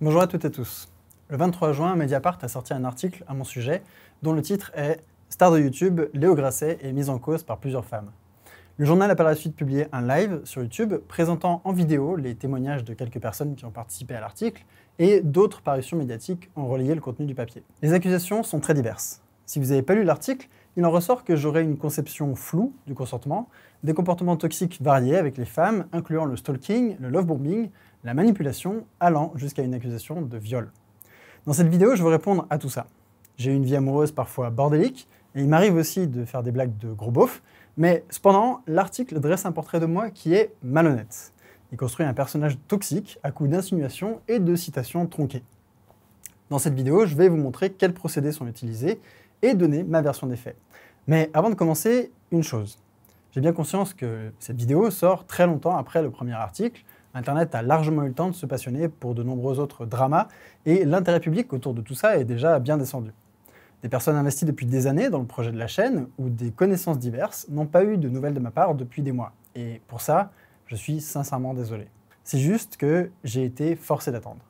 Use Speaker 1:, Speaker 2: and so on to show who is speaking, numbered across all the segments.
Speaker 1: Bonjour à toutes et tous. Le 23 juin, Mediapart a sorti un article à mon sujet dont le titre est Star de YouTube, Léo Grasset est mis en cause par plusieurs femmes. Le journal a par la suite publié un live sur YouTube présentant en vidéo les témoignages de quelques personnes qui ont participé à l'article et d'autres parutions médiatiques ont relayé le contenu du papier. Les accusations sont très diverses. Si vous n'avez pas lu l'article, il en ressort que j'aurais une conception floue du consentement, des comportements toxiques variés avec les femmes, incluant le stalking, le love bombing, la manipulation allant jusqu'à une accusation de viol. Dans cette vidéo, je veux répondre à tout ça. J'ai une vie amoureuse parfois bordélique, et il m'arrive aussi de faire des blagues de gros beauf, mais cependant, l'article dresse un portrait de moi qui est malhonnête. Il construit un personnage toxique à coups d'insinuations et de citations tronquées. Dans cette vidéo, je vais vous montrer quels procédés sont utilisés et donner ma version des faits. Mais avant de commencer, une chose. J'ai bien conscience que cette vidéo sort très longtemps après le premier article, Internet a largement eu le temps de se passionner pour de nombreux autres dramas, et l'intérêt public autour de tout ça est déjà bien descendu. Des personnes investies depuis des années dans le projet de la chaîne, ou des connaissances diverses, n'ont pas eu de nouvelles de ma part depuis des mois. Et pour ça, je suis sincèrement désolé. C'est juste que j'ai été forcé d'attendre.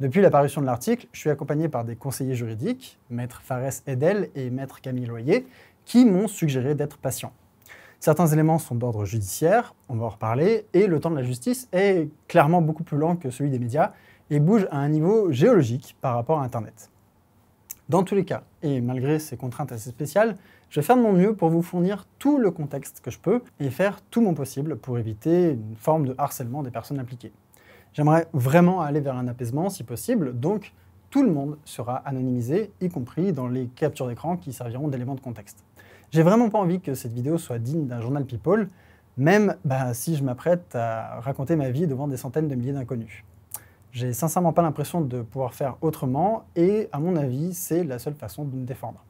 Speaker 1: Depuis l'apparition de l'article, je suis accompagné par des conseillers juridiques, maître Fares Edel et maître Camille Loyer, qui m'ont suggéré d'être patient. Certains éléments sont d'ordre judiciaire, on va en reparler, et le temps de la justice est clairement beaucoup plus lent que celui des médias et bouge à un niveau géologique par rapport à Internet. Dans tous les cas, et malgré ces contraintes assez spéciales, je vais faire de mon mieux pour vous fournir tout le contexte que je peux et faire tout mon possible pour éviter une forme de harcèlement des personnes impliquées. J'aimerais vraiment aller vers un apaisement si possible, donc tout le monde sera anonymisé, y compris dans les captures d'écran qui serviront d'éléments de contexte. J'ai vraiment pas envie que cette vidéo soit digne d'un journal People, même bah, si je m'apprête à raconter ma vie devant des centaines de milliers d'inconnus. J'ai sincèrement pas l'impression de pouvoir faire autrement, et à mon avis, c'est la seule façon de me défendre.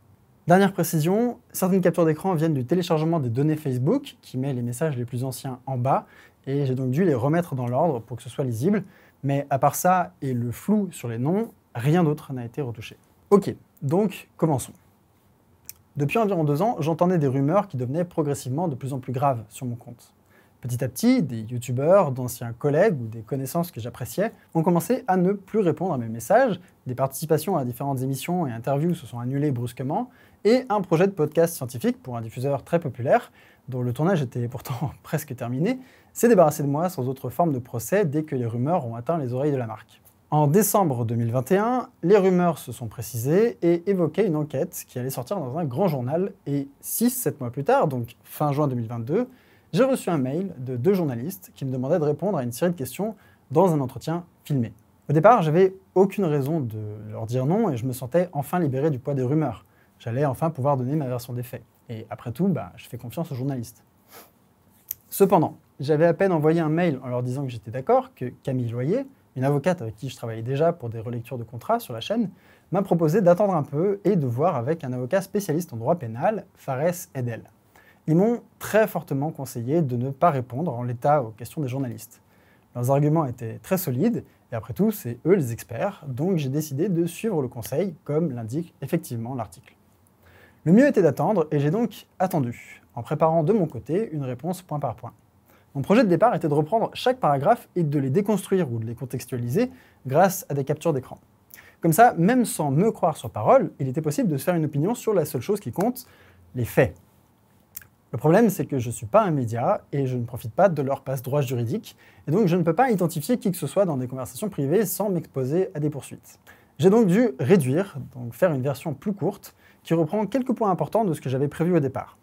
Speaker 1: Dernière précision, certaines captures d'écran viennent du téléchargement des données Facebook, qui met les messages les plus anciens en bas, et j'ai donc dû les remettre dans l'ordre pour que ce soit lisible, mais à part ça et le flou sur les noms, rien d'autre n'a été retouché. Ok, donc commençons. Depuis environ deux ans, j'entendais des rumeurs qui devenaient progressivement de plus en plus graves sur mon compte. Petit à petit, des youtubeurs, d'anciens collègues ou des connaissances que j'appréciais ont commencé à ne plus répondre à mes messages, des participations à différentes émissions et interviews se sont annulées brusquement, et un projet de podcast scientifique pour un diffuseur très populaire, dont le tournage était pourtant presque terminé, s'est débarrassé de moi sans autre forme de procès dès que les rumeurs ont atteint les oreilles de la marque. En décembre 2021, les rumeurs se sont précisées et évoquaient une enquête qui allait sortir dans un grand journal. Et 6-7 mois plus tard, donc fin juin 2022, j'ai reçu un mail de deux journalistes qui me demandaient de répondre à une série de questions dans un entretien filmé. Au départ, j'avais aucune raison de leur dire non et je me sentais enfin libéré du poids des rumeurs. J'allais enfin pouvoir donner ma version des faits. Et après tout, bah, je fais confiance aux journalistes. Cependant, j'avais à peine envoyé un mail en leur disant que j'étais d'accord que Camille Loyer, une avocate avec qui je travaillais déjà pour des relectures de contrats sur la chaîne, m'a proposé d'attendre un peu et de voir avec un avocat spécialiste en droit pénal, Fares Edel. Ils m'ont très fortement conseillé de ne pas répondre en l'état aux questions des journalistes. Leurs arguments étaient très solides, et après tout, c'est eux les experts, donc j'ai décidé de suivre le conseil, comme l'indique effectivement l'article. Le mieux était d'attendre, et j'ai donc attendu, en préparant de mon côté une réponse point par point. Mon projet de départ était de reprendre chaque paragraphe et de les déconstruire ou de les contextualiser grâce à des captures d'écran. Comme ça, même sans me croire sur parole, il était possible de se faire une opinion sur la seule chose qui compte, les faits. Le problème, c'est que je ne suis pas un média et je ne profite pas de leur passe-droit juridique, et donc je ne peux pas identifier qui que ce soit dans des conversations privées sans m'exposer à des poursuites. J'ai donc dû réduire, donc faire une version plus courte, qui reprend quelques points importants de ce que j'avais prévu au départ.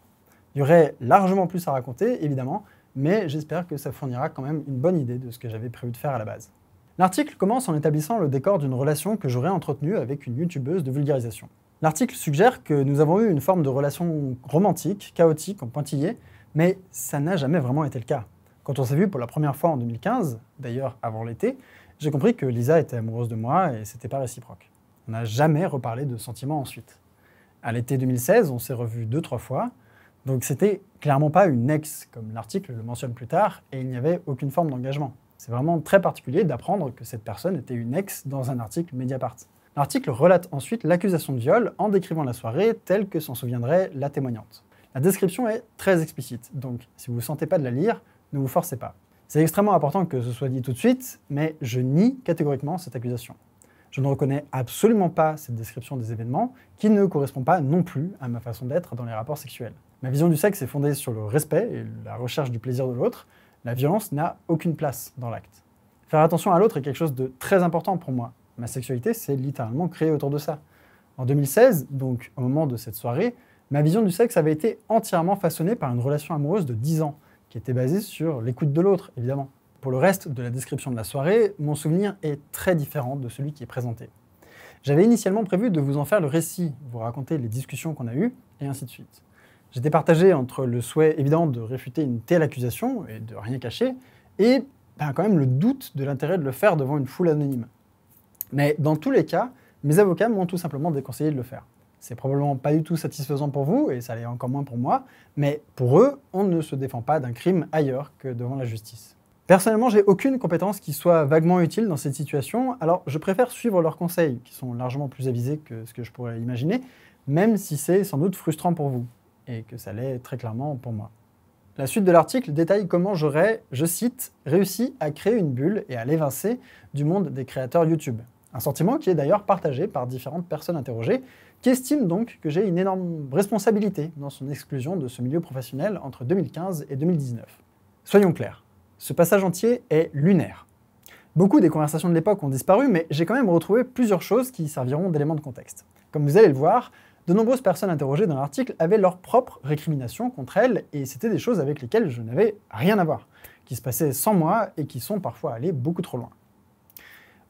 Speaker 1: Il y aurait largement plus à raconter, évidemment, mais j'espère que ça fournira quand même une bonne idée de ce que j'avais prévu de faire à la base. L'article commence en établissant le décor d'une relation que j'aurais entretenue avec une youtubeuse de vulgarisation. L'article suggère que nous avons eu une forme de relation romantique, chaotique, en pointillé, mais ça n'a jamais vraiment été le cas. Quand on s'est vu pour la première fois en 2015, d'ailleurs avant l'été, j'ai compris que Lisa était amoureuse de moi et c'était pas réciproque. On n'a jamais reparlé de sentiments ensuite. À l'été 2016, on s'est revus deux, trois fois, donc c'était clairement pas une ex, comme l'article le mentionne plus tard, et il n'y avait aucune forme d'engagement. C'est vraiment très particulier d'apprendre que cette personne était une ex dans un article Mediapart. L'article relate ensuite l'accusation de viol en décrivant la soirée telle que s'en souviendrait la témoignante. La description est très explicite, donc si vous ne sentez pas de la lire, ne vous forcez pas. C'est extrêmement important que ce soit dit tout de suite, mais je nie catégoriquement cette accusation. Je ne reconnais absolument pas cette description des événements qui ne correspond pas non plus à ma façon d'être dans les rapports sexuels. Ma vision du sexe est fondée sur le respect et la recherche du plaisir de l'autre. La violence n'a aucune place dans l'acte. Faire attention à l'autre est quelque chose de très important pour moi. Ma sexualité s'est littéralement créée autour de ça. En 2016, donc au moment de cette soirée, ma vision du sexe avait été entièrement façonnée par une relation amoureuse de 10 ans, qui était basée sur l'écoute de l'autre, évidemment. Pour le reste de la description de la soirée, mon souvenir est très différent de celui qui est présenté. J'avais initialement prévu de vous en faire le récit, vous raconter les discussions qu'on a eues, et ainsi de suite. J'étais partagé entre le souhait évident de réfuter une telle accusation et de rien cacher, et ben, quand même le doute de l'intérêt de le faire devant une foule anonyme. Mais dans tous les cas, mes avocats m'ont tout simplement déconseillé de le faire. C'est probablement pas du tout satisfaisant pour vous, et ça l'est encore moins pour moi, mais pour eux, on ne se défend pas d'un crime ailleurs que devant la justice. Personnellement, j'ai aucune compétence qui soit vaguement utile dans cette situation, alors je préfère suivre leurs conseils, qui sont largement plus avisés que ce que je pourrais imaginer, même si c'est sans doute frustrant pour vous et que ça l'est très clairement pour moi. La suite de l'article détaille comment j'aurais, je cite, réussi à créer une bulle et à l'évincer du monde des créateurs YouTube. Un sentiment qui est d'ailleurs partagé par différentes personnes interrogées, qui estiment donc que j'ai une énorme responsabilité dans son exclusion de ce milieu professionnel entre 2015 et 2019. Soyons clairs, ce passage entier est lunaire. Beaucoup des conversations de l'époque ont disparu, mais j'ai quand même retrouvé plusieurs choses qui serviront d'éléments de contexte. Comme vous allez le voir, de nombreuses personnes interrogées dans l'article avaient leurs propres récriminations contre elles et c'était des choses avec lesquelles je n'avais rien à voir, qui se passaient sans moi et qui sont parfois allées beaucoup trop loin.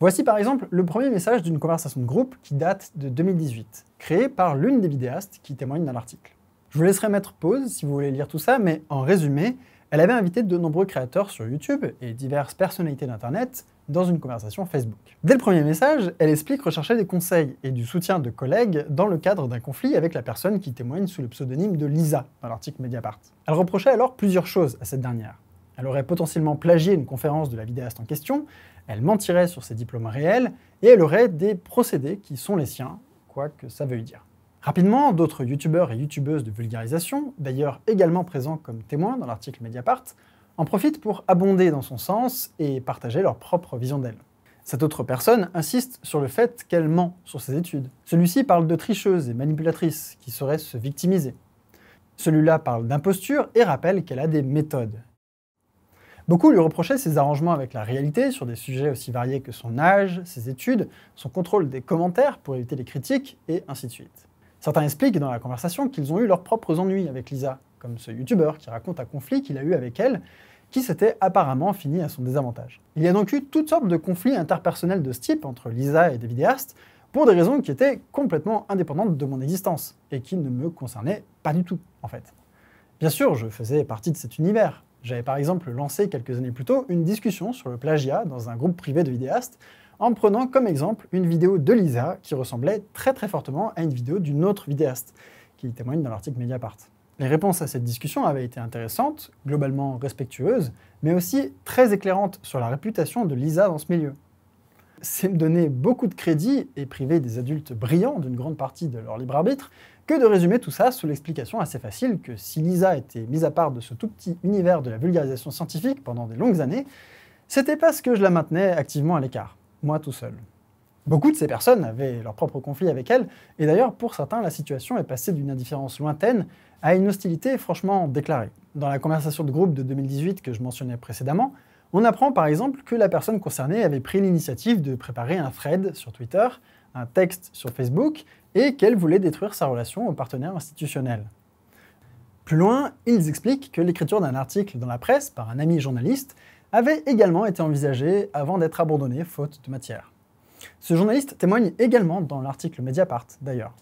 Speaker 1: Voici par exemple le premier message d'une conversation de groupe qui date de 2018, créée par l'une des vidéastes qui témoigne dans l'article. Je vous laisserai mettre pause si vous voulez lire tout ça, mais en résumé, elle avait invité de nombreux créateurs sur YouTube et diverses personnalités d'Internet dans une conversation Facebook. Dès le premier message, elle explique rechercher des conseils et du soutien de collègues dans le cadre d'un conflit avec la personne qui témoigne sous le pseudonyme de Lisa dans l'article Mediapart. Elle reprochait alors plusieurs choses à cette dernière. Elle aurait potentiellement plagié une conférence de la vidéaste en question, elle mentirait sur ses diplômes réels, et elle aurait des procédés qui sont les siens, quoi que ça veuille dire. Rapidement, d'autres youtubeurs et youtubeuses de vulgarisation, d'ailleurs également présents comme témoins dans l'article Mediapart, en profitent pour abonder dans son sens et partager leur propre vision d'elle. Cette autre personne insiste sur le fait qu'elle ment sur ses études. Celui-ci parle de tricheuse et manipulatrice qui saurait se victimiser. Celui-là parle d'imposture et rappelle qu'elle a des méthodes. Beaucoup lui reprochaient ses arrangements avec la réalité sur des sujets aussi variés que son âge, ses études, son contrôle des commentaires pour éviter les critiques, et ainsi de suite. Certains expliquent dans la conversation qu'ils ont eu leurs propres ennuis avec Lisa, comme ce youtubeur qui raconte un conflit qu'il a eu avec elle qui s'était apparemment fini à son désavantage. Il y a donc eu toutes sortes de conflits interpersonnels de ce type entre Lisa et des vidéastes, pour des raisons qui étaient complètement indépendantes de mon existence, et qui ne me concernaient pas du tout, en fait. Bien sûr, je faisais partie de cet univers. J'avais par exemple lancé quelques années plus tôt une discussion sur le plagiat dans un groupe privé de vidéastes, en prenant comme exemple une vidéo de Lisa qui ressemblait très très fortement à une vidéo d'une autre vidéaste, qui témoigne dans l'article Mediapart. Les réponses à cette discussion avaient été intéressantes, globalement respectueuses, mais aussi très éclairantes sur la réputation de Lisa dans ce milieu. C'est me donner beaucoup de crédit et priver des adultes brillants d'une grande partie de leur libre arbitre que de résumer tout ça sous l'explication assez facile que si Lisa était mise à part de ce tout petit univers de la vulgarisation scientifique pendant des longues années, c'était parce que je la maintenais activement à l'écart, moi tout seul. Beaucoup de ces personnes avaient leur propre conflit avec elle, et d'ailleurs pour certains la situation est passée d'une indifférence lointaine à une hostilité franchement déclarée. Dans la conversation de groupe de 2018 que je mentionnais précédemment, on apprend par exemple que la personne concernée avait pris l'initiative de préparer un thread sur Twitter, un texte sur Facebook, et qu'elle voulait détruire sa relation au partenaire institutionnel. Plus loin, ils expliquent que l'écriture d'un article dans la presse par un ami journaliste avait également été envisagée avant d'être abandonnée faute de matière. Ce journaliste témoigne également dans l'article Mediapart d'ailleurs.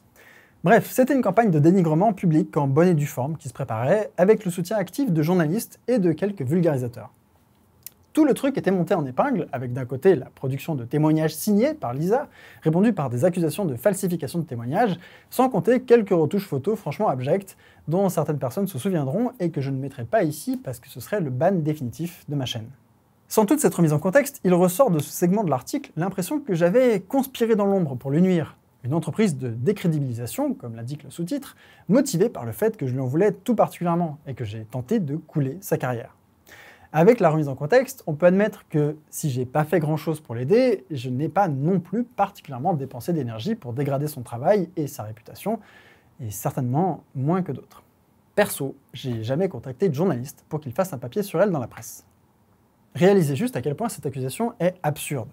Speaker 1: Bref, c'était une campagne de dénigrement public en bonne et due forme qui se préparait, avec le soutien actif de journalistes et de quelques vulgarisateurs. Tout le truc était monté en épingle, avec d'un côté la production de témoignages signés par Lisa, répondu par des accusations de falsification de témoignages, sans compter quelques retouches photos franchement abjectes, dont certaines personnes se souviendront et que je ne mettrai pas ici parce que ce serait le ban définitif de ma chaîne. Sans toute cette remise en contexte, il ressort de ce segment de l'article l'impression que j'avais conspiré dans l'ombre pour lui nuire, une entreprise de décrédibilisation, comme l'indique le sous-titre, motivée par le fait que je lui en voulais tout particulièrement et que j'ai tenté de couler sa carrière. Avec la remise en contexte, on peut admettre que si j'ai pas fait grand-chose pour l'aider, je n'ai pas non plus particulièrement dépensé d'énergie pour dégrader son travail et sa réputation, et certainement moins que d'autres. Perso, j'ai jamais contacté de journaliste pour qu'il fasse un papier sur elle dans la presse. Réalisez juste à quel point cette accusation est absurde.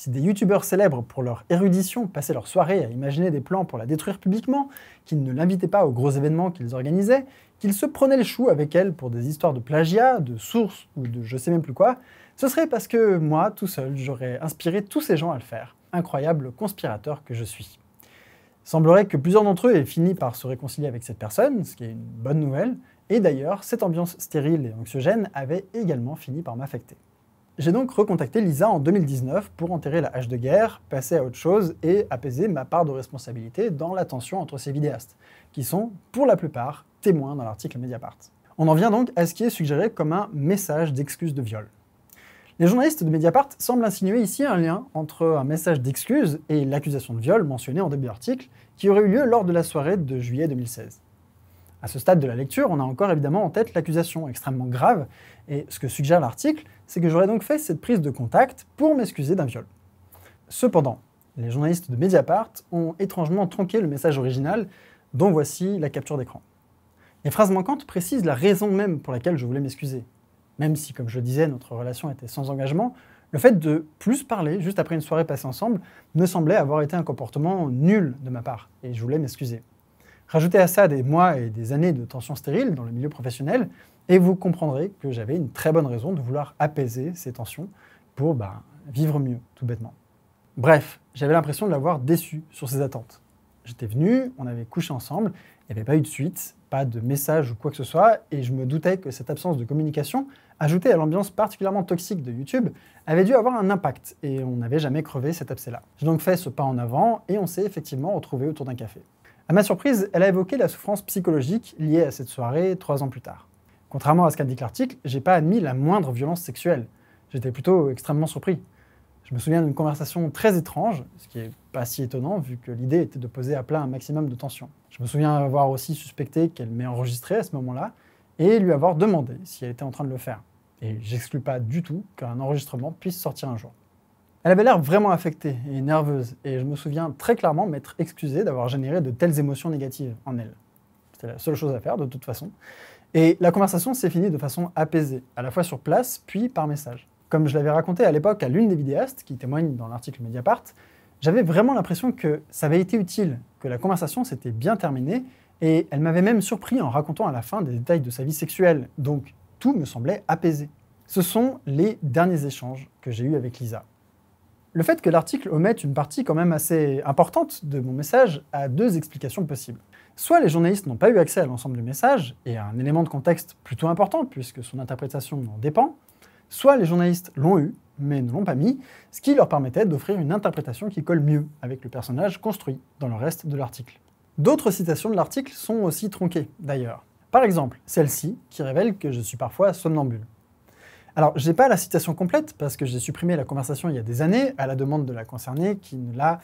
Speaker 1: Si des youtubeurs célèbres pour leur érudition passaient leur soirée à imaginer des plans pour la détruire publiquement, qu'ils ne l'invitaient pas aux gros événements qu'ils organisaient, qu'ils se prenaient le chou avec elle pour des histoires de plagiat, de sources ou de je sais même plus quoi, ce serait parce que moi, tout seul, j'aurais inspiré tous ces gens à le faire. Incroyable conspirateur que je suis. Il semblerait que plusieurs d'entre eux aient fini par se réconcilier avec cette personne, ce qui est une bonne nouvelle, et d'ailleurs, cette ambiance stérile et anxiogène avait également fini par m'affecter. J'ai donc recontacté Lisa en 2019 pour enterrer la hache de guerre, passer à autre chose et apaiser ma part de responsabilité dans la tension entre ces vidéastes, qui sont pour la plupart témoins dans l'article Mediapart. On en vient donc à ce qui est suggéré comme un message d'excuse de viol. Les journalistes de Mediapart semblent insinuer ici un lien entre un message d'excuse et l'accusation de viol mentionnée en début d'article, qui aurait eu lieu lors de la soirée de juillet 2016. À ce stade de la lecture, on a encore évidemment en tête l'accusation extrêmement grave, et ce que suggère l'article, c'est que j'aurais donc fait cette prise de contact pour m'excuser d'un viol. Cependant, les journalistes de Mediapart ont étrangement tronqué le message original, dont voici la capture d'écran. Les phrases manquantes précisent la raison même pour laquelle je voulais m'excuser. Même si, comme je le disais, notre relation était sans engagement, le fait de plus parler juste après une soirée passée ensemble me semblait avoir été un comportement nul de ma part, et je voulais m'excuser. Rajoutez à ça des mois et des années de tensions stériles dans le milieu professionnel, et vous comprendrez que j'avais une très bonne raison de vouloir apaiser ces tensions pour bah, vivre mieux, tout bêtement. Bref, j'avais l'impression de l'avoir déçu sur ses attentes. J'étais venu, on avait couché ensemble, il n'y avait pas eu de suite, pas de message ou quoi que ce soit, et je me doutais que cette absence de communication, ajoutée à l'ambiance particulièrement toxique de YouTube, avait dû avoir un impact, et on n'avait jamais crevé cet abcès-là. J'ai donc fait ce pas en avant, et on s'est effectivement retrouvé autour d'un café. À ma surprise, elle a évoqué la souffrance psychologique liée à cette soirée trois ans plus tard. Contrairement à ce qu'a dit l'article, j'ai pas admis la moindre violence sexuelle. J'étais plutôt extrêmement surpris. Je me souviens d'une conversation très étrange, ce qui est pas si étonnant vu que l'idée était de poser à plat un maximum de tension. Je me souviens avoir aussi suspecté qu'elle m'ait enregistré à ce moment-là et lui avoir demandé si elle était en train de le faire. Et j'exclus pas du tout qu'un enregistrement puisse sortir un jour. Elle avait l'air vraiment affectée et nerveuse, et je me souviens très clairement m'être excusé d'avoir généré de telles émotions négatives en elle. C'était la seule chose à faire de toute façon. Et la conversation s'est finie de façon apaisée, à la fois sur place, puis par message. Comme je l'avais raconté à l'époque à l'une des vidéastes qui témoigne dans l'article Mediapart, j'avais vraiment l'impression que ça avait été utile, que la conversation s'était bien terminée, et elle m'avait même surpris en racontant à la fin des détails de sa vie sexuelle, donc tout me semblait apaisé. Ce sont les derniers échanges que j'ai eus avec Lisa. Le fait que l'article omette une partie quand même assez importante de mon message a deux explications possibles. Soit les journalistes n'ont pas eu accès à l'ensemble du message, et à un élément de contexte plutôt important puisque son interprétation en dépend, soit les journalistes l'ont eu, mais ne l'ont pas mis, ce qui leur permettait d'offrir une interprétation qui colle mieux avec le personnage construit dans le reste de l'article. D'autres citations de l'article sont aussi tronquées, d'ailleurs. Par exemple, celle-ci, qui révèle que je suis parfois somnambule. Alors, je n'ai pas la citation complète parce que j'ai supprimé la conversation il y a des années à la demande de la concernée qui ne l'a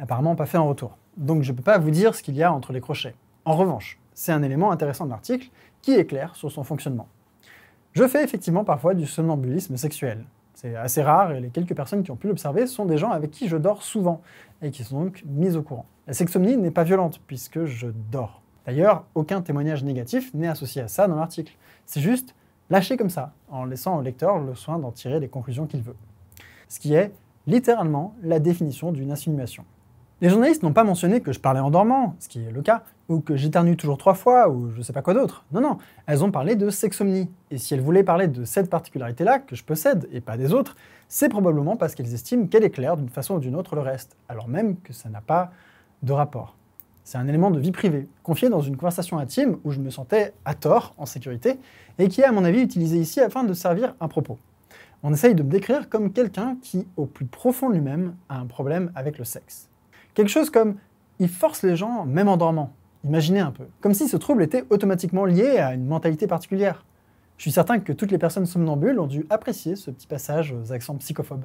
Speaker 1: apparemment pas fait en retour. Donc, je ne peux pas vous dire ce qu'il y a entre les crochets. En revanche, c'est un élément intéressant de l'article qui est clair sur son fonctionnement. Je fais effectivement parfois du somnambulisme sexuel. C'est assez rare et les quelques personnes qui ont pu l'observer sont des gens avec qui je dors souvent et qui sont donc mises au courant. La sexomnie n'est pas violente puisque je dors. D'ailleurs, aucun témoignage négatif n'est associé à ça dans l'article. C'est juste Lâchez comme ça, en laissant au lecteur le soin d'en tirer les conclusions qu'il veut. Ce qui est littéralement la définition d'une insinuation. Les journalistes n'ont pas mentionné que je parlais en dormant, ce qui est le cas, ou que j'éternue toujours trois fois, ou je sais pas quoi d'autre. Non, non, elles ont parlé de sexomnie. Et si elles voulaient parler de cette particularité-là, que je possède, et pas des autres, c'est probablement parce qu'elles estiment qu'elle éclaire d'une façon ou d'une autre le reste, alors même que ça n'a pas de rapport. C'est un élément de vie privée, confié dans une conversation intime où je me sentais à tort en sécurité et qui est à mon avis utilisé ici afin de servir un propos. On essaye de me décrire comme quelqu'un qui, au plus profond de lui-même, a un problème avec le sexe. Quelque chose comme il force les gens même en dormant. Imaginez un peu, comme si ce trouble était automatiquement lié à une mentalité particulière. Je suis certain que toutes les personnes somnambules ont dû apprécier ce petit passage aux accents psychophobes.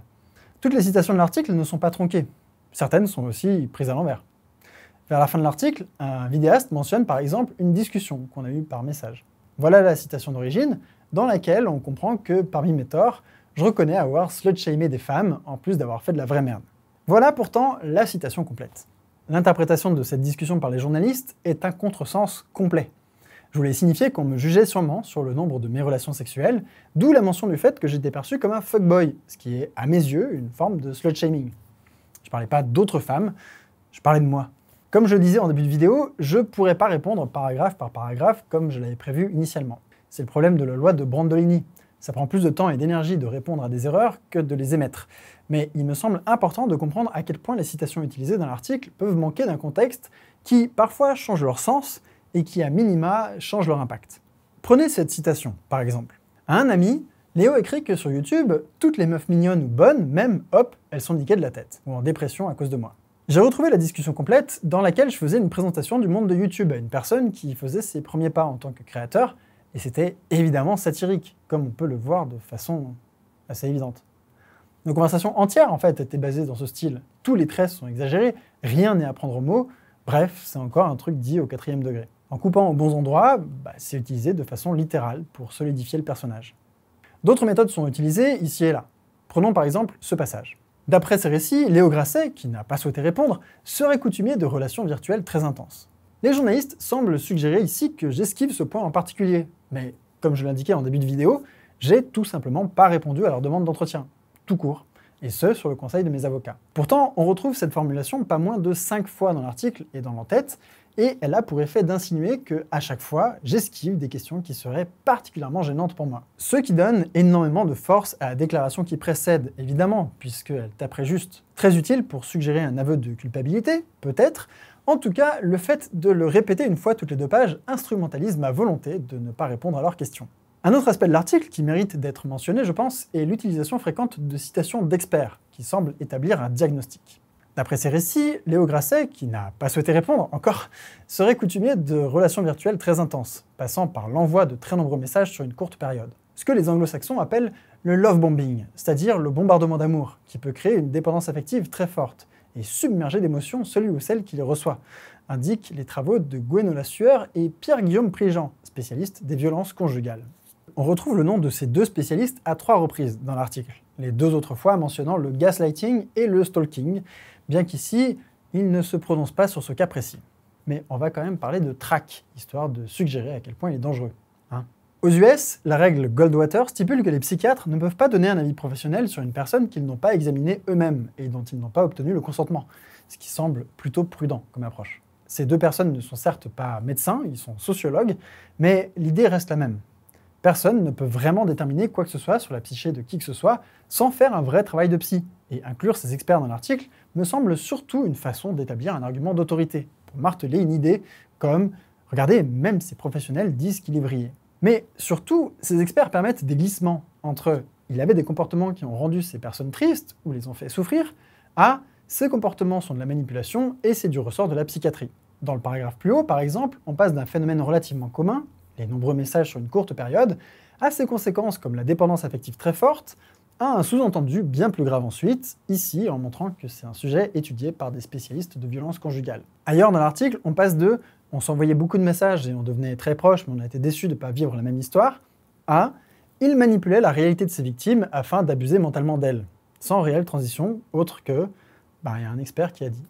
Speaker 1: Toutes les citations de l'article ne sont pas tronquées. Certaines sont aussi prises à l'envers. Vers la fin de l'article, un vidéaste mentionne par exemple une discussion qu'on a eue par message. Voilà la citation d'origine, dans laquelle on comprend que parmi mes torts, je reconnais avoir slut-shamé des femmes, en plus d'avoir fait de la vraie merde. Voilà pourtant la citation complète. L'interprétation de cette discussion par les journalistes est un contresens complet. Je voulais signifier qu'on me jugeait sûrement sur le nombre de mes relations sexuelles, d'où la mention du fait que j'étais perçu comme un fuckboy, ce qui est, à mes yeux, une forme de slut-shaming. Je parlais pas d'autres femmes, je parlais de moi. Comme je le disais en début de vidéo, je ne pourrais pas répondre paragraphe par paragraphe comme je l'avais prévu initialement. C'est le problème de la loi de Brandolini. Ça prend plus de temps et d'énergie de répondre à des erreurs que de les émettre. Mais il me semble important de comprendre à quel point les citations utilisées dans l'article peuvent manquer d'un contexte qui parfois change leur sens et qui à minima change leur impact. Prenez cette citation, par exemple. À un ami, Léo écrit que sur YouTube, toutes les meufs mignonnes ou bonnes, même, hop, elles sont niquées de la tête, ou en dépression à cause de moi. J'ai retrouvé la discussion complète dans laquelle je faisais une présentation du monde de YouTube à une personne qui faisait ses premiers pas en tant que créateur, et c'était évidemment satirique, comme on peut le voir de façon assez évidente. Nos conversations entières, en fait, étaient basées dans ce style. Tous les traits sont exagérés, rien n'est à prendre au mot, bref, c'est encore un truc dit au quatrième degré. En coupant aux bons endroits, bah, c'est utilisé de façon littérale pour solidifier le personnage. D'autres méthodes sont utilisées ici et là. Prenons par exemple ce passage. D'après ces récits, Léo Grasset, qui n'a pas souhaité répondre, serait coutumier de relations virtuelles très intenses. Les journalistes semblent suggérer ici que j'esquive ce point en particulier, mais comme je l'indiquais en début de vidéo, j'ai tout simplement pas répondu à leur demande d'entretien, tout court, et ce sur le conseil de mes avocats. Pourtant, on retrouve cette formulation pas moins de 5 fois dans l'article et dans l'entête, et elle a pour effet d'insinuer que, à chaque fois, j'esquive des questions qui seraient particulièrement gênantes pour moi. Ce qui donne énormément de force à la déclaration qui précède, évidemment, puisqu'elle taperait juste. Très utile pour suggérer un aveu de culpabilité, peut-être. En tout cas, le fait de le répéter une fois toutes les deux pages instrumentalise ma volonté de ne pas répondre à leurs questions. Un autre aspect de l'article qui mérite d'être mentionné, je pense, est l'utilisation fréquente de citations d'experts, qui semblent établir un diagnostic. D'après ces récits, Léo Grasset, qui n'a pas souhaité répondre encore, serait coutumier de relations virtuelles très intenses, passant par l'envoi de très nombreux messages sur une courte période. Ce que les anglo-saxons appellent le love bombing, c'est-à-dire le bombardement d'amour, qui peut créer une dépendance affective très forte et submerger d'émotions celui ou celle qui les reçoit, indiquent les travaux de Gwenola Sueur et Pierre-Guillaume Prigent, spécialistes des violences conjugales. On retrouve le nom de ces deux spécialistes à trois reprises dans l'article, les deux autres fois mentionnant le gaslighting et le stalking, bien qu'ici, il ne se prononce pas sur ce cas précis. Mais on va quand même parler de TRAC, histoire de suggérer à quel point il est dangereux. Hein. Aux US, la règle Goldwater stipule que les psychiatres ne peuvent pas donner un avis professionnel sur une personne qu'ils n'ont pas examinée eux-mêmes et dont ils n'ont pas obtenu le consentement, ce qui semble plutôt prudent comme approche. Ces deux personnes ne sont certes pas médecins, ils sont sociologues, mais l'idée reste la même. Personne ne peut vraiment déterminer quoi que ce soit sur la psyché de qui que ce soit sans faire un vrai travail de psy. Et inclure ces experts dans l'article me semble surtout une façon d'établir un argument d'autorité, pour marteler une idée comme Regardez, même ces professionnels disent qu'il est brillé ». Mais surtout, ces experts permettent des glissements entre il avait des comportements qui ont rendu ces personnes tristes ou les ont fait souffrir, à ces comportements sont de la manipulation et c'est du ressort de la psychiatrie. Dans le paragraphe plus haut, par exemple, on passe d'un phénomène relativement commun, les nombreux messages sur une courte période, à ses conséquences comme la dépendance affective très forte, un sous-entendu bien plus grave ensuite, ici en montrant que c'est un sujet étudié par des spécialistes de violence conjugale. Ailleurs dans l'article, on passe de on s'envoyait beaucoup de messages et on devenait très proches, mais on a été déçus de ne pas vivre la même histoire, à il manipulait la réalité de ses victimes afin d'abuser mentalement d'elles, sans réelle transition autre que bah, il y a un expert qui a dit.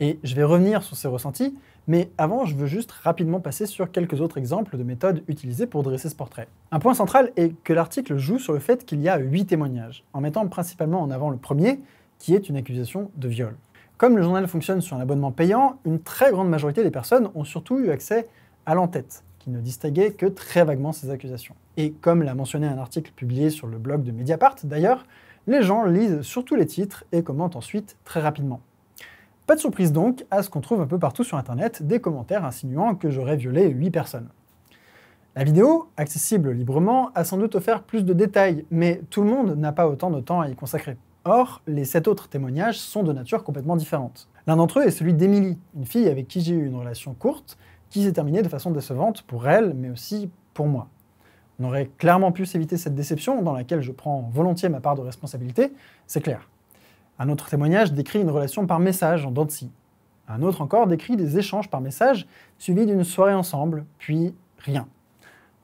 Speaker 1: Et je vais revenir sur ces ressentis mais avant, je veux juste rapidement passer sur quelques autres exemples de méthodes utilisées pour dresser ce portrait. Un point central est que l'article joue sur le fait qu'il y a huit témoignages, en mettant principalement en avant le premier, qui est une accusation de viol. Comme le journal fonctionne sur un abonnement payant, une très grande majorité des personnes ont surtout eu accès à l'entête, qui ne distinguait que très vaguement ces accusations. Et comme l'a mentionné un article publié sur le blog de Mediapart d'ailleurs, les gens lisent surtout les titres et commentent ensuite très rapidement. Pas de surprise donc à ce qu'on trouve un peu partout sur Internet des commentaires insinuant que j'aurais violé 8 personnes. La vidéo, accessible librement, a sans doute offert plus de détails, mais tout le monde n'a pas autant de temps à y consacrer. Or, les sept autres témoignages sont de nature complètement différente. L'un d'entre eux est celui d'Emily, une fille avec qui j'ai eu une relation courte, qui s'est terminée de façon décevante pour elle, mais aussi pour moi. On aurait clairement pu s'éviter cette déception, dans laquelle je prends volontiers ma part de responsabilité, c'est clair. Un autre témoignage décrit une relation par message en Dancy. Un autre encore décrit des échanges par message suivis d'une soirée ensemble, puis rien.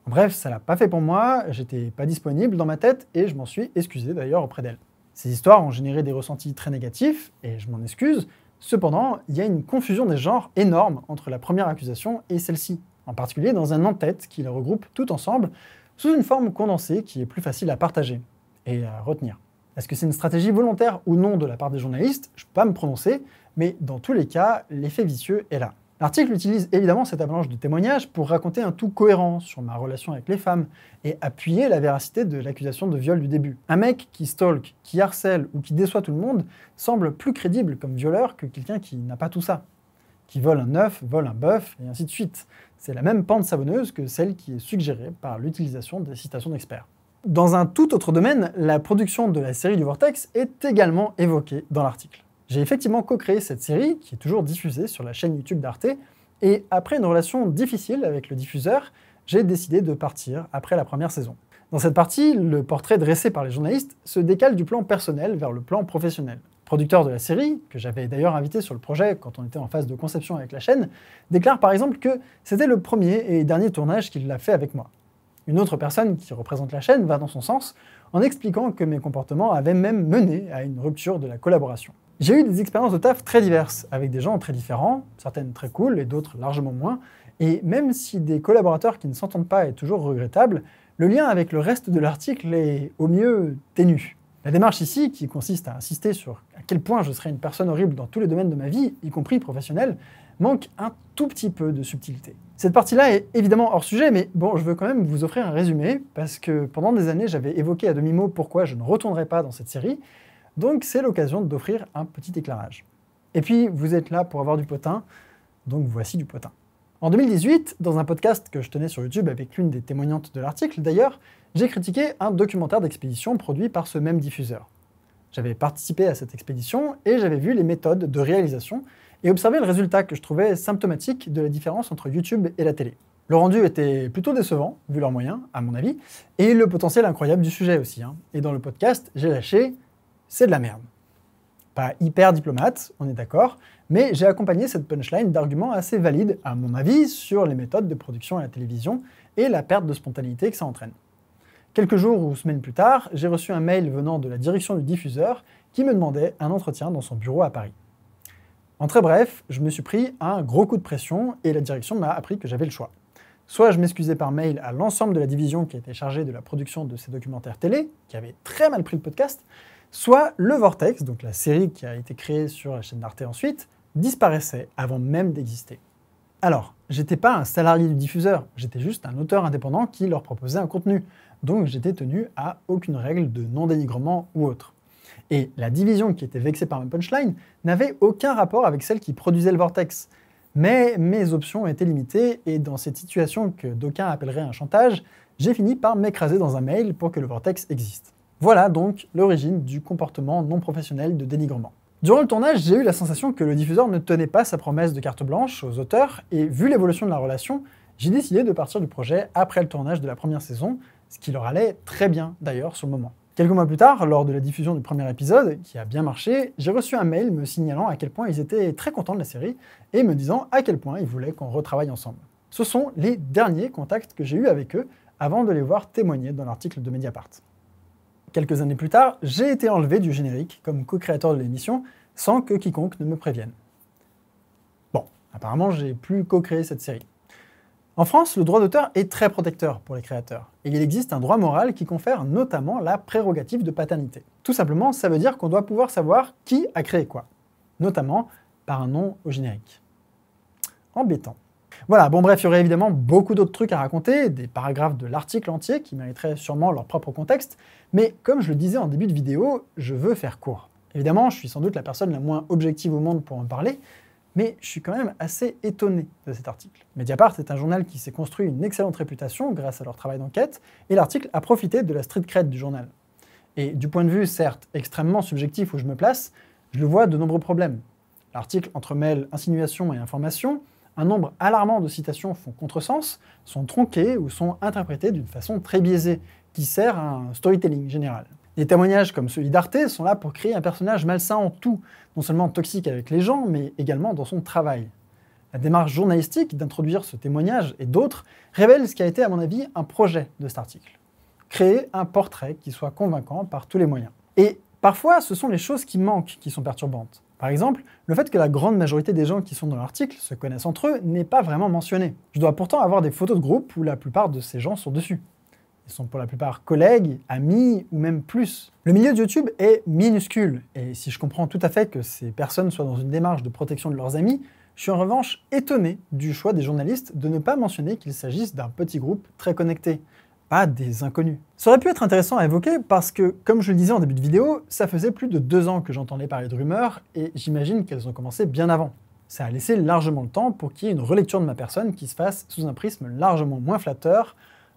Speaker 1: Bref, ça l'a pas fait pour moi, j'étais pas disponible dans ma tête et je m'en suis excusé d'ailleurs auprès d'elle. Ces histoires ont généré des ressentis très négatifs et je m'en excuse. Cependant, il y a une confusion des genres énorme entre la première accusation et celle-ci, en particulier dans un entête qui les regroupe tout ensemble sous une forme condensée qui est plus facile à partager et à retenir. Est-ce que c'est une stratégie volontaire ou non de la part des journalistes Je ne peux pas me prononcer, mais dans tous les cas, l'effet vicieux est là. L'article utilise évidemment cette avalanche de témoignages pour raconter un tout cohérent sur ma relation avec les femmes et appuyer la véracité de l'accusation de viol du début. Un mec qui stalk, qui harcèle ou qui déçoit tout le monde semble plus crédible comme violeur que quelqu'un qui n'a pas tout ça. Qui vole un œuf, vole un bœuf, et ainsi de suite. C'est la même pente savonneuse que celle qui est suggérée par l'utilisation des citations d'experts. Dans un tout autre domaine, la production de la série du Vortex est également évoquée dans l'article. J'ai effectivement co-créé cette série, qui est toujours diffusée sur la chaîne YouTube d'Arte, et après une relation difficile avec le diffuseur, j'ai décidé de partir après la première saison. Dans cette partie, le portrait dressé par les journalistes se décale du plan personnel vers le plan professionnel. Producteur de la série, que j'avais d'ailleurs invité sur le projet quand on était en phase de conception avec la chaîne, déclare par exemple que c'était le premier et dernier tournage qu'il a fait avec moi. Une autre personne qui représente la chaîne va dans son sens en expliquant que mes comportements avaient même mené à une rupture de la collaboration. J'ai eu des expériences de taf très diverses, avec des gens très différents, certaines très cool et d'autres largement moins, et même si des collaborateurs qui ne s'entendent pas est toujours regrettable, le lien avec le reste de l'article est au mieux ténu. La démarche ici, qui consiste à insister sur à quel point je serais une personne horrible dans tous les domaines de ma vie, y compris professionnelle, manque un tout petit peu de subtilité. Cette partie-là est évidemment hors sujet, mais bon, je veux quand même vous offrir un résumé, parce que pendant des années, j'avais évoqué à demi-mot pourquoi je ne retournerai pas dans cette série, donc c'est l'occasion d'offrir un petit éclairage. Et puis, vous êtes là pour avoir du potin, donc voici du potin. En 2018, dans un podcast que je tenais sur YouTube avec l'une des témoignantes de l'article d'ailleurs, j'ai critiqué un documentaire d'expédition produit par ce même diffuseur. J'avais participé à cette expédition et j'avais vu les méthodes de réalisation et observer le résultat que je trouvais symptomatique de la différence entre YouTube et la télé. Le rendu était plutôt décevant, vu leurs moyens, à mon avis, et le potentiel incroyable du sujet aussi. Hein. Et dans le podcast, j'ai lâché c'est de la merde. Pas hyper diplomate, on est d'accord, mais j'ai accompagné cette punchline d'arguments assez valides, à mon avis, sur les méthodes de production à la télévision et la perte de spontanéité que ça entraîne. Quelques jours ou semaines plus tard, j'ai reçu un mail venant de la direction du diffuseur qui me demandait un entretien dans son bureau à Paris. En très bref, je me suis pris un gros coup de pression et la direction m'a appris que j'avais le choix. Soit je m'excusais par mail à l'ensemble de la division qui était chargée de la production de ces documentaires télé, qui avait très mal pris le podcast, soit le Vortex, donc la série qui a été créée sur la chaîne d'Arte ensuite, disparaissait avant même d'exister. Alors, j'étais pas un salarié du diffuseur, j'étais juste un auteur indépendant qui leur proposait un contenu, donc j'étais tenu à aucune règle de non-dénigrement ou autre. Et la division qui était vexée par mon punchline n'avait aucun rapport avec celle qui produisait le vortex. Mais mes options étaient limitées et dans cette situation que d'aucuns appelleraient un chantage, j'ai fini par m'écraser dans un mail pour que le vortex existe. Voilà donc l'origine du comportement non professionnel de dénigrement. Durant le tournage, j'ai eu la sensation que le diffuseur ne tenait pas sa promesse de carte blanche aux auteurs, et vu l'évolution de la relation, j'ai décidé de partir du projet après le tournage de la première saison, ce qui leur allait très bien d'ailleurs sur le moment. Quelques mois plus tard, lors de la diffusion du premier épisode, qui a bien marché, j'ai reçu un mail me signalant à quel point ils étaient très contents de la série et me disant à quel point ils voulaient qu'on retravaille ensemble. Ce sont les derniers contacts que j'ai eus avec eux avant de les voir témoigner dans l'article de Mediapart. Quelques années plus tard, j'ai été enlevé du générique comme co-créateur de l'émission sans que quiconque ne me prévienne. Bon, apparemment, j'ai plus co-créé cette série. En France, le droit d'auteur est très protecteur pour les créateurs, et il existe un droit moral qui confère notamment la prérogative de paternité. Tout simplement, ça veut dire qu'on doit pouvoir savoir qui a créé quoi, notamment par un nom au générique. Embêtant. Voilà, bon bref, il y aurait évidemment beaucoup d'autres trucs à raconter, des paragraphes de l'article entier qui mériteraient sûrement leur propre contexte, mais comme je le disais en début de vidéo, je veux faire court. Évidemment, je suis sans doute la personne la moins objective au monde pour en parler, mais je suis quand même assez étonné de cet article. Mediapart est un journal qui s'est construit une excellente réputation grâce à leur travail d'enquête, et l'article a profité de la street cred du journal. Et du point de vue, certes, extrêmement subjectif où je me place, je le vois de nombreux problèmes. L'article entremêle insinuations et informations, un nombre alarmant de citations font contresens, sont tronquées ou sont interprétées d'une façon très biaisée, qui sert à un storytelling général. Des témoignages comme celui d'Arte sont là pour créer un personnage malsain en tout, non seulement toxique avec les gens, mais également dans son travail. La démarche journalistique d'introduire ce témoignage et d'autres révèle ce qui a été, à mon avis, un projet de cet article. Créer un portrait qui soit convaincant par tous les moyens. Et parfois, ce sont les choses qui manquent qui sont perturbantes. Par exemple, le fait que la grande majorité des gens qui sont dans l'article se connaissent entre eux n'est pas vraiment mentionné. Je dois pourtant avoir des photos de groupe où la plupart de ces gens sont dessus. Ils sont pour la plupart collègues, amis ou même plus. Le milieu de YouTube est minuscule, et si je comprends tout à fait que ces personnes soient dans une démarche de protection de leurs amis, je suis en revanche étonné du choix des journalistes de ne pas mentionner qu'il s'agisse d'un petit groupe très connecté, pas des inconnus. Ça aurait pu être intéressant à évoquer parce que, comme je le disais en début de vidéo, ça faisait plus de deux ans que j'entendais parler de rumeurs, et j'imagine qu'elles ont commencé bien avant. Ça a laissé largement le temps pour qu'il y ait une relecture de ma personne qui se fasse sous un prisme largement moins flatteur,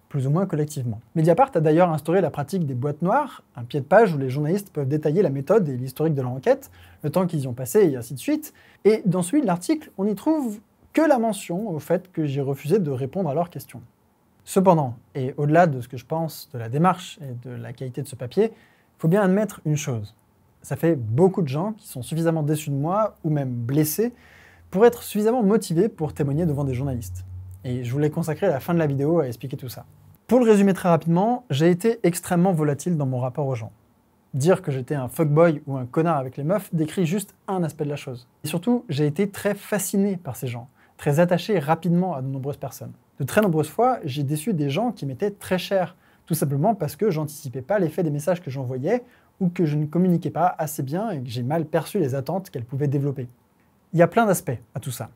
Speaker 1: plus ou moins collectivement. Mediapart a d'ailleurs instauré la pratique des boîtes noires, un pied de page où les journalistes peuvent détailler la méthode et l'historique de leur enquête, le temps qu'ils y ont passé et ainsi de suite. Et dans celui de l'article, on n'y trouve que la mention au fait que j'ai refusé de répondre à leurs questions. Cependant, et au-delà de ce que je pense de la démarche et de la qualité de ce papier, il faut bien admettre une chose. Ça fait beaucoup de gens qui sont suffisamment déçus de moi, ou même blessés, pour être suffisamment motivés pour témoigner devant des journalistes. Et je voulais consacrer la fin de la vidéo à expliquer tout ça. Pour le résumer très rapidement, j'ai été extrêmement volatile dans mon rapport aux gens. Dire que j'étais un fuckboy ou un connard avec les meufs décrit juste un aspect de la chose. Et surtout, j'ai été très fasciné par ces gens, très attaché rapidement à de nombreuses personnes. De très nombreuses fois, j'ai déçu des gens qui m'étaient très chers, tout simplement parce que j'anticipais pas l'effet des messages que j'envoyais ou que je ne communiquais pas assez bien et que j'ai mal perçu les attentes qu'elles pouvaient développer. Il y a plein d'aspects à tout ça.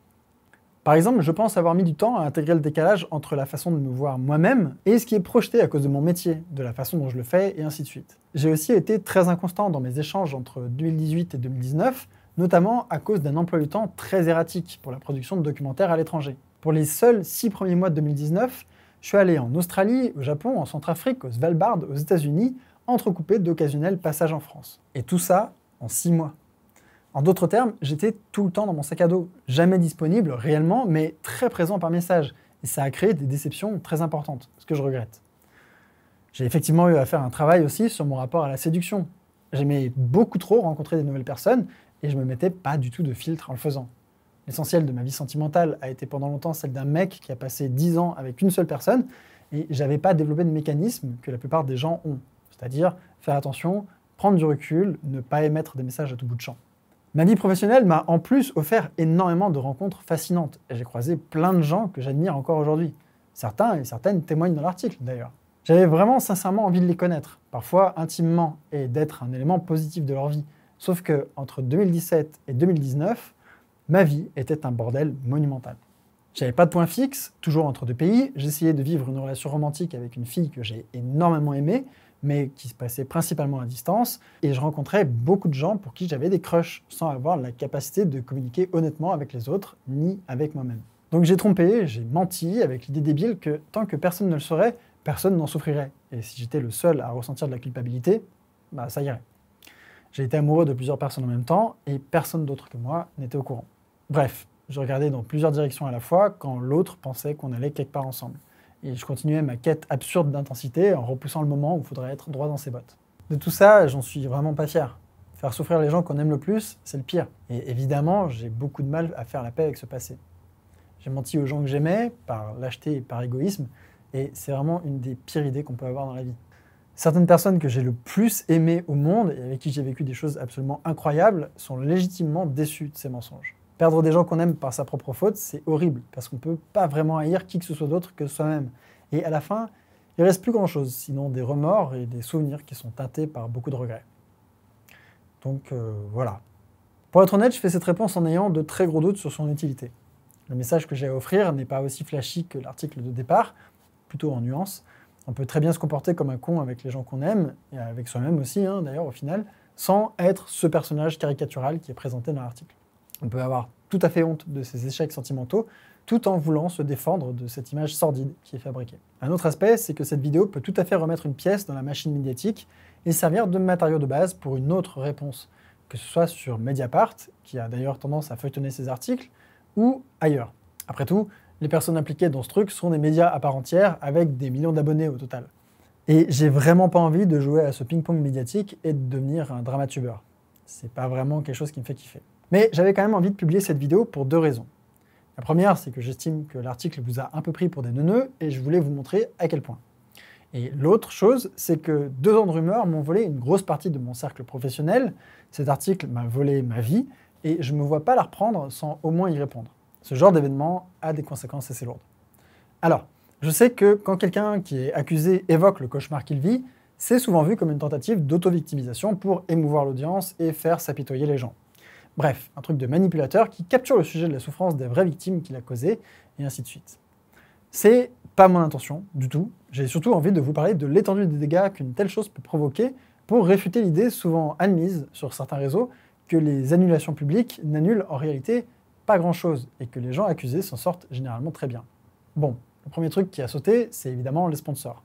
Speaker 1: Par exemple, je pense avoir mis du temps à intégrer le décalage entre la façon de me voir moi-même et ce qui est projeté à cause de mon métier, de la façon dont je le fais, et ainsi de suite. J'ai aussi été très inconstant dans mes échanges entre 2018 et 2019, notamment à cause d'un emploi du temps très erratique pour la production de documentaires à l'étranger. Pour les seuls six premiers mois de 2019, je suis allé en Australie, au Japon, en Centrafrique, au Svalbard, aux États-Unis, entrecoupé d'occasionnels passages en France. Et tout ça en six mois. En d'autres termes, j'étais tout le temps dans mon sac à dos, jamais disponible réellement, mais très présent par message. Et ça a créé des déceptions très importantes, ce que je regrette. J'ai effectivement eu à faire un travail aussi sur mon rapport à la séduction. J'aimais beaucoup trop rencontrer des nouvelles personnes et je ne me mettais pas du tout de filtre en le faisant. L'essentiel de ma vie sentimentale a été pendant longtemps celle d'un mec qui a passé 10 ans avec une seule personne et j'avais pas développé de mécanisme que la plupart des gens ont, c'est-à-dire faire attention, prendre du recul, ne pas émettre des messages à tout bout de champ. Ma vie professionnelle m'a en plus offert énormément de rencontres fascinantes et j'ai croisé plein de gens que j'admire encore aujourd'hui. Certains et certaines témoignent dans l'article d'ailleurs. J'avais vraiment sincèrement envie de les connaître, parfois intimement, et d'être un élément positif de leur vie. Sauf que entre 2017 et 2019, ma vie était un bordel monumental. J'avais pas de point fixe, toujours entre deux pays, j'essayais de vivre une relation romantique avec une fille que j'ai énormément aimée, mais qui se passait principalement à distance. Et je rencontrais beaucoup de gens pour qui j'avais des crushs, sans avoir la capacité de communiquer honnêtement avec les autres, ni avec moi-même. Donc j'ai trompé, j'ai menti, avec l'idée débile que tant que personne ne le saurait, personne n'en souffrirait. Et si j'étais le seul à ressentir de la culpabilité, bah ça irait. J'ai été amoureux de plusieurs personnes en même temps, et personne d'autre que moi n'était au courant. Bref, je regardais dans plusieurs directions à la fois quand l'autre pensait qu'on allait quelque part ensemble. Et je continuais ma quête absurde d'intensité en repoussant le moment où il faudrait être droit dans ses bottes. De tout ça, j'en suis vraiment pas fier. Faire souffrir les gens qu'on aime le plus, c'est le pire. Et évidemment, j'ai beaucoup de mal à faire la paix avec ce passé. J'ai menti aux gens que j'aimais, par lâcheté et par égoïsme, et c'est vraiment une des pires idées qu'on peut avoir dans la vie. Certaines personnes que j'ai le plus aimées au monde et avec qui j'ai vécu des choses absolument incroyables sont légitimement déçues de ces mensonges. Perdre des gens qu'on aime par sa propre faute, c'est horrible, parce qu'on ne peut pas vraiment haïr qui que ce soit d'autre que soi-même. Et à la fin, il ne reste plus grand-chose, sinon des remords et des souvenirs qui sont teintés par beaucoup de regrets. Donc euh, voilà. Pour être honnête, je fais cette réponse en ayant de très gros doutes sur son utilité. Le message que j'ai à offrir n'est pas aussi flashy que l'article de départ, plutôt en nuance. On peut très bien se comporter comme un con avec les gens qu'on aime, et avec soi-même aussi hein, d'ailleurs au final, sans être ce personnage caricatural qui est présenté dans l'article. On peut avoir tout à fait honte de ces échecs sentimentaux, tout en voulant se défendre de cette image sordide qui est fabriquée. Un autre aspect, c'est que cette vidéo peut tout à fait remettre une pièce dans la machine médiatique et servir de matériau de base pour une autre réponse, que ce soit sur Mediapart, qui a d'ailleurs tendance à feuilletonner ses articles, ou ailleurs. Après tout, les personnes impliquées dans ce truc sont des médias à part entière avec des millions d'abonnés au total. Et j'ai vraiment pas envie de jouer à ce ping-pong médiatique et de devenir un dramatubeur. C'est pas vraiment quelque chose qui me fait kiffer. Mais j'avais quand même envie de publier cette vidéo pour deux raisons. La première, c'est que j'estime que l'article vous a un peu pris pour des neuneux et je voulais vous montrer à quel point. Et l'autre chose, c'est que deux ans de rumeurs m'ont volé une grosse partie de mon cercle professionnel. Cet article m'a volé ma vie et je ne me vois pas la reprendre sans au moins y répondre. Ce genre d'événement a des conséquences assez lourdes. Alors, je sais que quand quelqu'un qui est accusé évoque le cauchemar qu'il vit, c'est souvent vu comme une tentative d'auto-victimisation pour émouvoir l'audience et faire s'apitoyer les gens. Bref, un truc de manipulateur qui capture le sujet de la souffrance des vraies victimes qu'il a causées, et ainsi de suite. C'est pas mon intention du tout. J'ai surtout envie de vous parler de l'étendue des dégâts qu'une telle chose peut provoquer pour réfuter l'idée souvent admise sur certains réseaux que les annulations publiques n'annulent en réalité pas grand-chose et que les gens accusés s'en sortent généralement très bien. Bon, le premier truc qui a sauté, c'est évidemment les sponsors.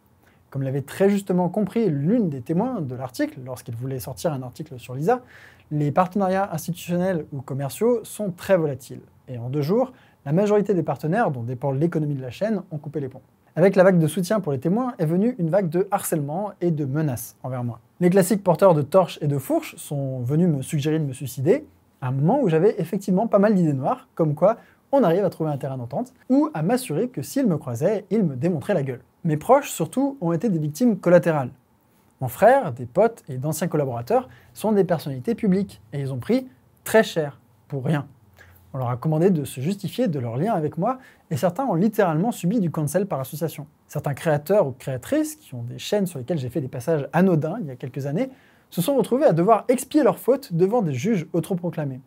Speaker 1: Comme l'avait très justement compris l'une des témoins de l'article lorsqu'il voulait sortir un article sur Lisa, les partenariats institutionnels ou commerciaux sont très volatiles. Et en deux jours, la majorité des partenaires, dont dépend l'économie de la chaîne, ont coupé les ponts. Avec la vague de soutien pour les témoins est venue une vague de harcèlement et de menaces envers moi. Les classiques porteurs de torches et de fourches sont venus me suggérer de me suicider, à un moment où j'avais effectivement pas mal d'idées noires, comme quoi on arrive à trouver un terrain d'entente, ou à m'assurer que s'ils me croisaient, ils me démontraient la gueule. Mes proches, surtout, ont été des victimes collatérales. Mon frère, des potes et d'anciens collaborateurs sont des personnalités publiques et ils ont pris très cher pour rien. On leur a commandé de se justifier de leur lien avec moi et certains ont littéralement subi du cancel par association. Certains créateurs ou créatrices qui ont des chaînes sur lesquelles j'ai fait des passages anodins il y a quelques années se sont retrouvés à devoir expier leurs fautes devant des juges autoproclamés.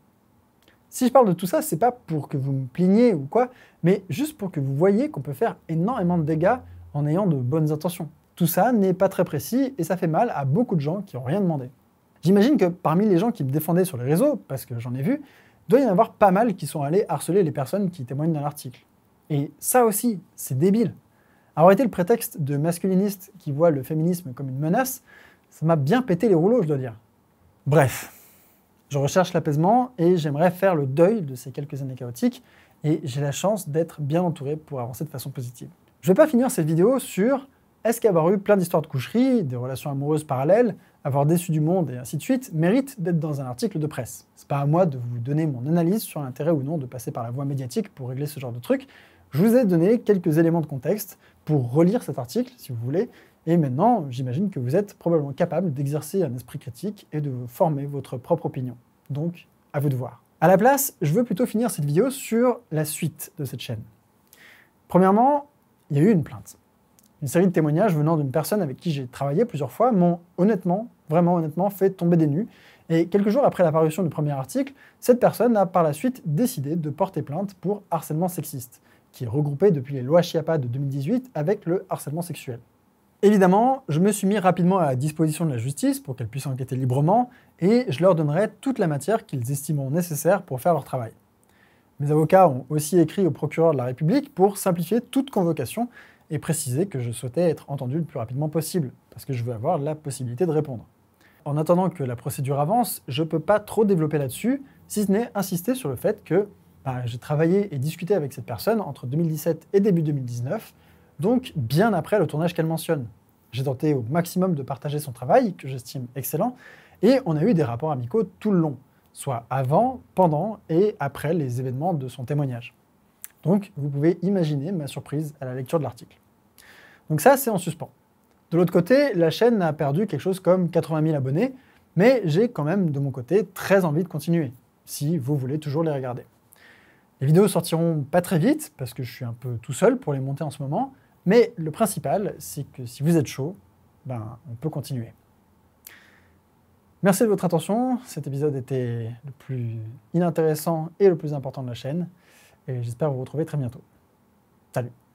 Speaker 1: Si je parle de tout ça, c'est pas pour que vous me plaigniez ou quoi, mais juste pour que vous voyez qu'on peut faire énormément de dégâts en ayant de bonnes intentions. Tout ça n'est pas très précis et ça fait mal à beaucoup de gens qui n'ont rien demandé. J'imagine que parmi les gens qui me défendaient sur les réseaux, parce que j'en ai vu, doit y en avoir pas mal qui sont allés harceler les personnes qui témoignent dans l'article. Et ça aussi, c'est débile. Avoir été le prétexte de masculinistes qui voient le féminisme comme une menace, ça m'a bien pété les rouleaux, je dois dire. Bref, je recherche l'apaisement et j'aimerais faire le deuil de ces quelques années chaotiques, et j'ai la chance d'être bien entouré pour avancer de façon positive. Je ne vais pas finir cette vidéo sur est-ce qu'avoir eu plein d'histoires de coucheries, des relations amoureuses parallèles, avoir déçu du monde et ainsi de suite, mérite d'être dans un article de presse C'est pas à moi de vous donner mon analyse sur l'intérêt ou non de passer par la voie médiatique pour régler ce genre de truc. Je vous ai donné quelques éléments de contexte pour relire cet article, si vous voulez, et maintenant, j'imagine que vous êtes probablement capable d'exercer un esprit critique et de former votre propre opinion. Donc, à vous de voir. À la place, je veux plutôt finir cette vidéo sur la suite de cette chaîne. Premièrement, il y a eu une plainte une série de témoignages venant d'une personne avec qui j'ai travaillé plusieurs fois m'ont honnêtement, vraiment honnêtement, fait tomber des nues. Et quelques jours après l'apparition du premier article, cette personne a par la suite décidé de porter plainte pour harcèlement sexiste, qui est regroupé depuis les lois Chiapa de 2018 avec le harcèlement sexuel. Évidemment, je me suis mis rapidement à la disposition de la justice pour qu'elle puisse enquêter librement, et je leur donnerai toute la matière qu'ils estimeront nécessaire pour faire leur travail. Mes avocats ont aussi écrit au procureur de la République pour simplifier toute convocation et préciser que je souhaitais être entendu le plus rapidement possible, parce que je veux avoir la possibilité de répondre. En attendant que la procédure avance, je ne peux pas trop développer là-dessus, si ce n'est insister sur le fait que bah, j'ai travaillé et discuté avec cette personne entre 2017 et début 2019, donc bien après le tournage qu'elle mentionne. J'ai tenté au maximum de partager son travail, que j'estime excellent, et on a eu des rapports amicaux tout le long, soit avant, pendant et après les événements de son témoignage. Donc vous pouvez imaginer ma surprise à la lecture de l'article. Donc ça, c'est en suspens. De l'autre côté, la chaîne a perdu quelque chose comme 80 000 abonnés, mais j'ai quand même de mon côté très envie de continuer, si vous voulez toujours les regarder. Les vidéos sortiront pas très vite, parce que je suis un peu tout seul pour les monter en ce moment, mais le principal, c'est que si vous êtes chaud, ben, on peut continuer. Merci de votre attention, cet épisode était le plus inintéressant et le plus important de la chaîne et j'espère vous retrouver très bientôt. Salut